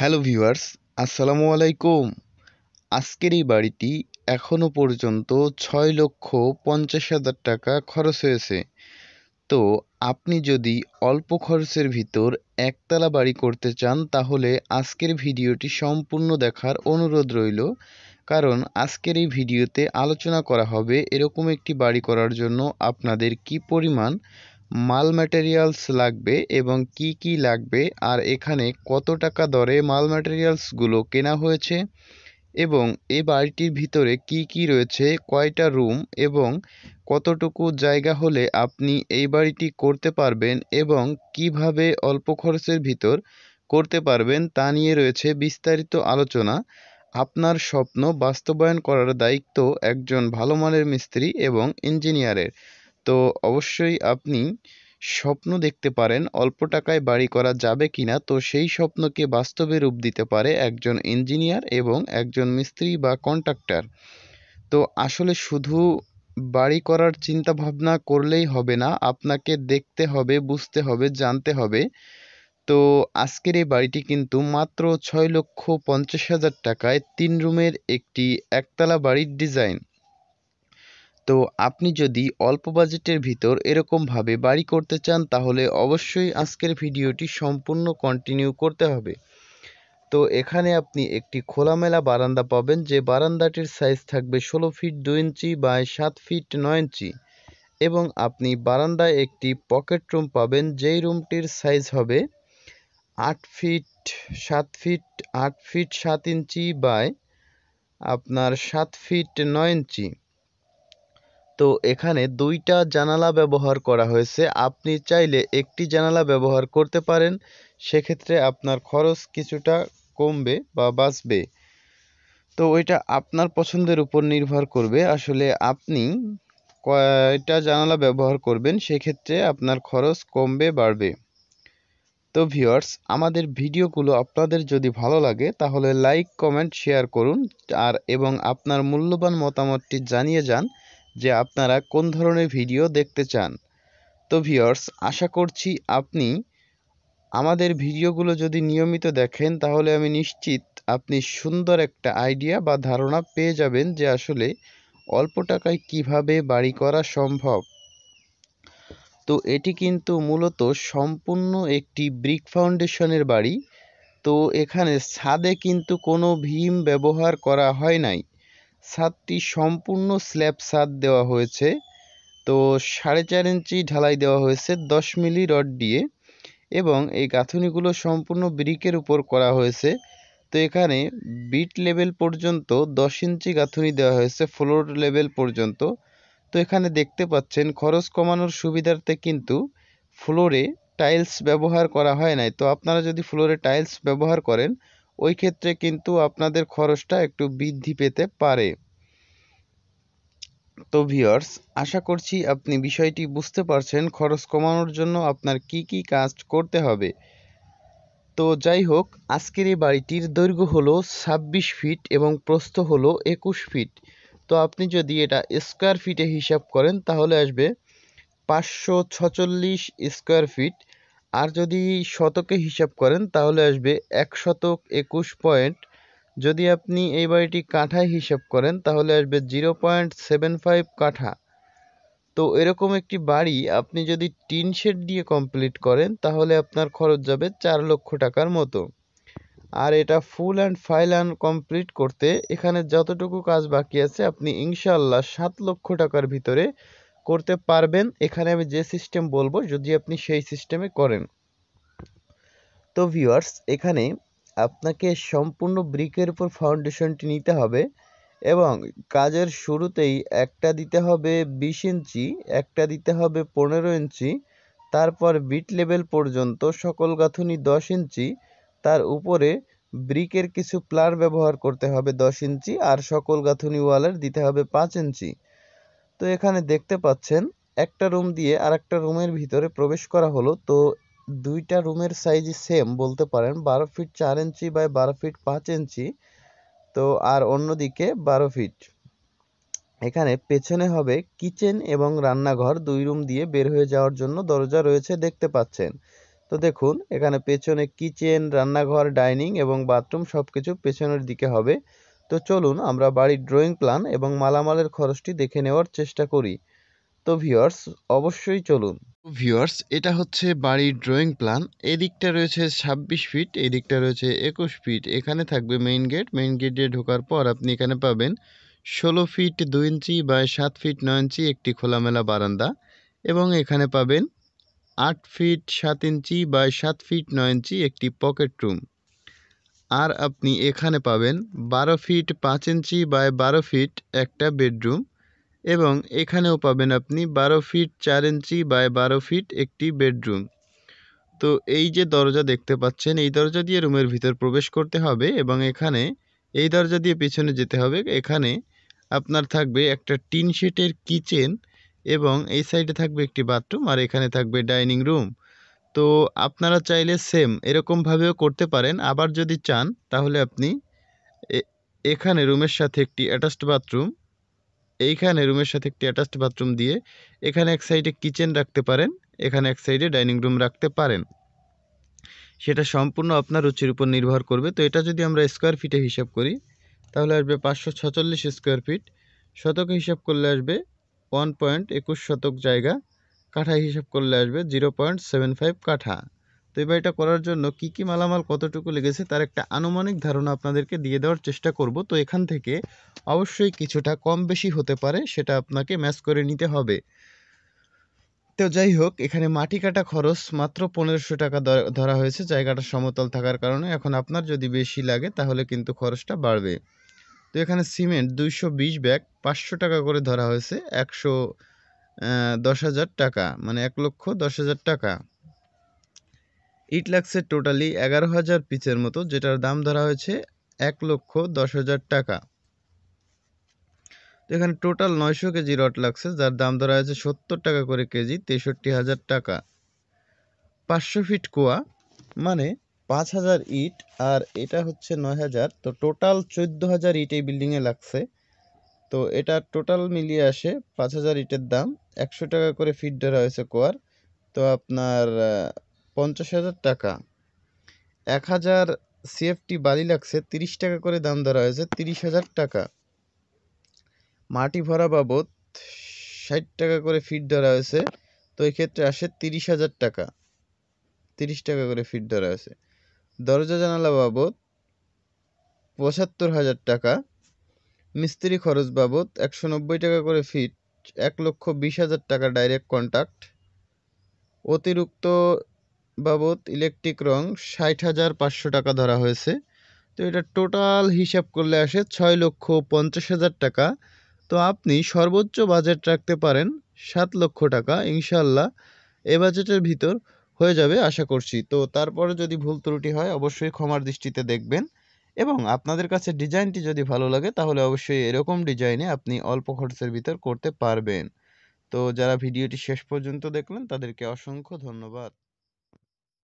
hello viewers আসসালামু আলাইকুম আজকের এই বাড়িটি এখনও পর্যন্ত ছয় লক্ষ পঞ্চাশ হাজার টাকা খরচ হয়েছে তো আপনি যদি অল্প খরচের ভিতর একতলা বাড়ি করতে চান তাহলে আজকের ভিডিওটি সম্পূর্ণ দেখার অনুরোধ রইল কারণ আজকের এই ভিডিওতে আলোচনা করা হবে এরকম একটি বাড়ি করার জন্য আপনাদের কি পরিমাণ মাল ম্যাটেরিয়ালস লাগবে এবং কী কী লাগবে আর এখানে কত টাকা দরে মাল ম্যাটেরিয়ালসগুলো কেনা হয়েছে এবং এ বাড়িটির ভিতরে কী কী রয়েছে কয়টা রুম এবং কতটুকু জায়গা হলে আপনি এই বাড়িটি করতে পারবেন এবং কিভাবে অল্প খরচের ভিতর করতে পারবেন তা নিয়ে রয়েছে বিস্তারিত আলোচনা আপনার স্বপ্ন বাস্তবায়ন করার দায়িত্ব একজন ভালো মানের মিস্ত্রি এবং ইঞ্জিনিয়ারের তো অবশ্যই আপনি স্বপ্ন দেখতে পারেন অল্প টাকায় বাড়ি করা যাবে কিনা তো সেই স্বপ্নকে বাস্তবে রূপ দিতে পারে একজন ইঞ্জিনিয়ার এবং একজন মিস্ত্রি বা কন্ট্রাক্টর তো আসলে শুধু বাড়ি করার চিন্তা ভাবনা করলেই হবে না আপনাকে দেখতে হবে বুঝতে হবে জানতে হবে তো আজকের এই বাড়িটি কিন্তু মাত্র ছয় লক্ষ পঞ্চাশ হাজার টাকায় তিন রুমের একটি একতলা বাড়ির ডিজাইন তো আপনি যদি অল্প বাজেটের ভিতর এরকমভাবে বাড়ি করতে চান তাহলে অবশ্যই আজকের ভিডিওটি সম্পূর্ণ কন্টিনিউ করতে হবে তো এখানে আপনি একটি খোলামেলা বারান্দা পাবেন যে বারান্দাটির সাইজ থাকবে ষোলো ফিট দু ইঞ্চি বাই সাত ফিট নয় ইঞ্চি এবং আপনি বারান্দায় একটি পকেট রুম পাবেন যেই রুমটির সাইজ হবে আট ফিট সাত ফিট আট ফিট সাত ইঞ্চি বাই আপনার সাত ফিট নয় ইঞ্চি তো এখানে দুইটা জানালা ব্যবহার করা হয়েছে আপনি চাইলে একটি জানালা ব্যবহার করতে পারেন সেক্ষেত্রে আপনার খরচ কিছুটা কমবে বা বাঁচবে তো ওইটা আপনার পছন্দের উপর নির্ভর করবে আসলে আপনি কয়টা জানালা ব্যবহার করবেন সেক্ষেত্রে আপনার খরচ কমবে বাড়বে তো ভিউয়ার্স আমাদের ভিডিওগুলো আপনাদের যদি ভালো লাগে তাহলে লাইক কমেন্ট শেয়ার করুন আর এবং আপনার মূল্যবান মতামতটি জানিয়ে যান যে আপনারা কোন ধরনের ভিডিও দেখতে চান তো ভিওর্স আশা করছি আপনি আমাদের ভিডিওগুলো যদি নিয়মিত দেখেন তাহলে আমি নিশ্চিত আপনি সুন্দর একটা আইডিয়া বা ধারণা পেয়ে যাবেন যে আসলে অল্প টাকায় কিভাবে বাড়ি করা সম্ভব তো এটি কিন্তু মূলত সম্পূর্ণ একটি ব্রিক ফাউন্ডেশনের বাড়ি তো এখানে ছাদে কিন্তু কোনো ভীম ব্যবহার করা হয় নাই ছাদটি সম্পূর্ণ স্ল্যাব ছাদ দেওয়া হয়েছে তো সাড়ে চার ইঞ্চি ঢালাই দেওয়া হয়েছে দশ মিলি রড দিয়ে এবং এই গাঁথুনিগুলো সম্পূর্ণ ব্রিকের উপর করা হয়েছে তো এখানে বিট লেভেল পর্যন্ত দশ ইঞ্চি গাঁথুনি দেওয়া হয়েছে ফ্লোর লেভেল পর্যন্ত তো এখানে দেখতে পাচ্ছেন খরচ কমানোর সুবিধার্থে কিন্তু ফ্লোরে টাইলস ব্যবহার করা হয় নাই তো আপনারা যদি ফ্লোরে টাইলস ব্যবহার করেন ওই ক্ষেত্রে কিন্তু আপনাদের খরচটা একটু বৃদ্ধি পেতে পারে তো ভিওর্স আশা করছি আপনি বিষয়টি বুঝতে পারছেন খরচ কমানোর জন্য আপনার কি কি কাজ করতে হবে তো যাই হোক আজকের এই বাড়িটির দৈর্ঘ্য হলো ছাব্বিশ ফিট এবং প্রস্থ হলো একুশ ফিট তো আপনি যদি এটা স্কোয়ার ফিটে হিসাব করেন তাহলে আসবে পাঁচশো ছচল্লিশ স্কোয়ার ফিট আর যদি শতকে হিসাব করেন তাহলে আসবে এক শতক একুশ পয়েন্ট যদি আপনি এই বাড়িটি কাঠায় হিসাব করেন তাহলে আসবে জিরো পয়েন্ট সেভেন ফাইভ কাঠা তো এরকম একটি বাড়ি আপনি যদি টিন শেড দিয়ে কমপ্লিট করেন তাহলে আপনার খরচ যাবে চার লক্ষ টাকার মতো আর এটা full and file and complete করতে এখানে যতটুকু কাজ বাকি আছে আপনি ইনশাল্লাহ সাত লক্ষ টাকার ভিতরে করতে পারবেন এখানে আমি যে সিস্টেম বলবো যদি আপনি সেই সিস্টেমে করেন তো ভিউয়ার্স এখানে আপনাকে সম্পূর্ণ ব্রিকের উপর ফাউন্ডেশনটি নিতে হবে এবং কাজের শুরুতেই একটা দিতে হবে বিশ ইঞ্চি একটা দিতে হবে পনেরো ইঞ্চি তারপর বিট লেভেল পর্যন্ত সকল গাঁথুনি দশ ইঞ্চি তার উপরে ব্রিকের কিছু প্লার ব্যবহার করতে হবে দশ ইঞ্চি আর সকল গাঁথুনি ওয়ালের দিতে হবে পাঁচ ইঞ্চি তো এখানে দেখতে পাচ্ছেন একটা রুম দিয়ে আর একটা রুমের ভিতরে প্রবেশ করা হলো তো দুইটা রুমের সাইজ সেম বলতে পারেন বারো ফিট চার ইঞ্চি বাই বারো ফিট পাঁচ ইঞ্চি তো আর অন্যদিকে বারো ফিট এখানে পেছনে হবে কিচেন এবং রান্নাঘর দুই রুম দিয়ে বের হয়ে যাওয়ার জন্য দরজা রয়েছে দেখতে পাচ্ছেন তো দেখুন এখানে পেছনে কিচেন রান্নাঘর ডাইনিং এবং বাথরুম সব কিছু পেছনের দিকে হবে তো চলুন আমরা বাড়ির ড্রয়িং প্ল্যান এবং মালামালের খরচটি দেখে নেওয়ার চেষ্টা করি তো ভিউয়ার্স অবশ্যই চলুন ভিউয়ার্স এটা হচ্ছে বাড়ির ড্রয়িং প্ল্যান এদিকটা রয়েছে ছাব্বিশ ফিট এদিকটা রয়েছে একুশ ফিট এখানে থাকবে মেইন গেট মেইন গেটে ঢোকার পর আপনি এখানে পাবেন ষোলো ফিট দু ইঞ্চি বা সাত ফিট নয় ইঞ্চি একটি খোলামেলা বারান্দা এবং এখানে পাবেন আট ফিট সাত ইঞ্চি বা সাত ফিট নয় ইঞ্চি একটি পকেট রুম আর আপনি এখানে পাবেন বারো ফিট পাঁচ ইঞ্চি বাই বারো ফিট একটা বেডরুম এবং এখানেও পাবেন আপনি বারো ফিট চার ইঞ্চি বাই বারো ফিট একটি বেডরুম তো এই যে দরজা দেখতে পাচ্ছেন এই দরজা দিয়ে রুমের ভিতর প্রবেশ করতে হবে এবং এখানে এই দরজা দিয়ে পিছনে যেতে হবে এখানে আপনার থাকবে একটা টিন শেটের কিচেন এবং এই সাইডে থাকবে একটি বাথরুম আর এখানে থাকবে ডাইনিং রুম তো আপনারা চাইলে সেম এরকমভাবেও করতে পারেন আবার যদি চান তাহলে আপনি এখানে রুমের সাথে একটি অ্যাটাচড বাথরুম এইখানে রুমের সাথে একটি অ্যাটাচড বাথরুম দিয়ে এখানে এক সাইডে কিচেন রাখতে পারেন এখানে এক সাইডে ডাইনিং রুম রাখতে পারেন সেটা সম্পূর্ণ আপনার রুচির উপর নির্ভর করবে তো এটা যদি আমরা স্কোয়ার ফিটে হিসাব করি তাহলে আসবে পাঁচশো ছচল্লিশ স্কোয়ার ফিট শতকে হিসাব করলে আসবে ওয়ান পয়েন্ট একুশ শতক জায়গা কাঠা হিসেব করলে আসবে জিরো পয়েন্ট সেভেন ফাইভ কাঠা তো এবার এটা করার জন্য কি কি মালামাল কতটুকু লেগেছে তার একটা আনুমানিক ধারণা আপনাদেরকে দিয়ে দেওয়ার চেষ্টা করব তো এখান থেকে অবশ্যই কিছুটা কম বেশি হতে পারে সেটা আপনাকে ম্যাচ করে নিতে হবে তো যাই হোক এখানে মাটি কাটা খরচ মাত্র পনেরোশো টাকা ধরা হয়েছে জায়গাটা সমতল থাকার কারণে এখন আপনার যদি বেশি লাগে তাহলে কিন্তু খরচটা বাড়বে তো এখানে সিমেন্ট দুইশো বিশ ব্যাগ পাঁচশো টাকা করে ধরা হয়েছে একশো দশ হাজার টাকা মানে এক লক্ষ দশ হাজার টাকা ইট লাগছে টোটালি এগারো হাজার পিচের মতো যেটার দাম ধরা হয়েছে এক লক্ষ দশ হাজার টাকা তো এখানে টোটাল নয়শো কেজি রড লাগছে যার দাম ধরা হয়েছে সত্তর টাকা করে কেজি তেষট্টি হাজার টাকা পাঁচশো ফিট কুয়া মানে পাঁচ হাজার ইট আর এটা হচ্ছে নয় হাজার তো টোটাল চোদ্দ হাজার ইট এই বিল্ডিংয়ে লাগছে তো এটা টোটাল মিলিয়ে আসে পাঁচ হাজার ইটের দাম একশো টাকা করে ফিট ধরা হয়েছে কোয়ার তো আপনার পঞ্চাশ হাজার টাকা এক হাজার সিএফটি বালি লাগছে তিরিশ টাকা করে দাম ধরা হয়েছে তিরিশ হাজার টাকা মাটি ভরা বাবদ ষাট টাকা করে ফিট ধরা হয়েছে তো এক্ষেত্রে আসে তিরিশ হাজার টাকা তিরিশ টাকা করে ফিট ধরা হয়েছে দরজা জানালা বাবদ পঁচাত্তর হাজার টাকা মিস্ত্রি খরচ বাবদ একশো নব্বই টাকা করে ফিট এক লক্ষ বিশ হাজার টাকা ডাইরেক্ট কন্ট্রাক্ট অতিরিক্ত বাবদ ইলেকট্রিক রং ষাট হাজার পাঁচশো টাকা ধরা হয়েছে তো এটা টোটাল হিসাব করলে আসে ছয় লক্ষ পঞ্চাশ হাজার টাকা তো আপনি সর্বোচ্চ বাজেট রাখতে পারেন সাত লক্ষ টাকা ইনশাল্লাহ এ বাজেটের ভিতর হয়ে যাবে আশা করছি তো তারপরে যদি ভুল ত্রুটি হয় অবশ্যই ক্ষমার দৃষ্টিতে দেখবেন এবং আপনাদের কাছে ডিজাইনটি যদি ভালো লাগে তাহলে অবশ্যই এরকম ডিজাইনে আপনি অল্প খরচের ভিতর করতে পারবেন তো যারা ভিডিওটি শেষ পর্যন্ত দেখলেন তাদেরকে অসংখ্য ধন্যবাদ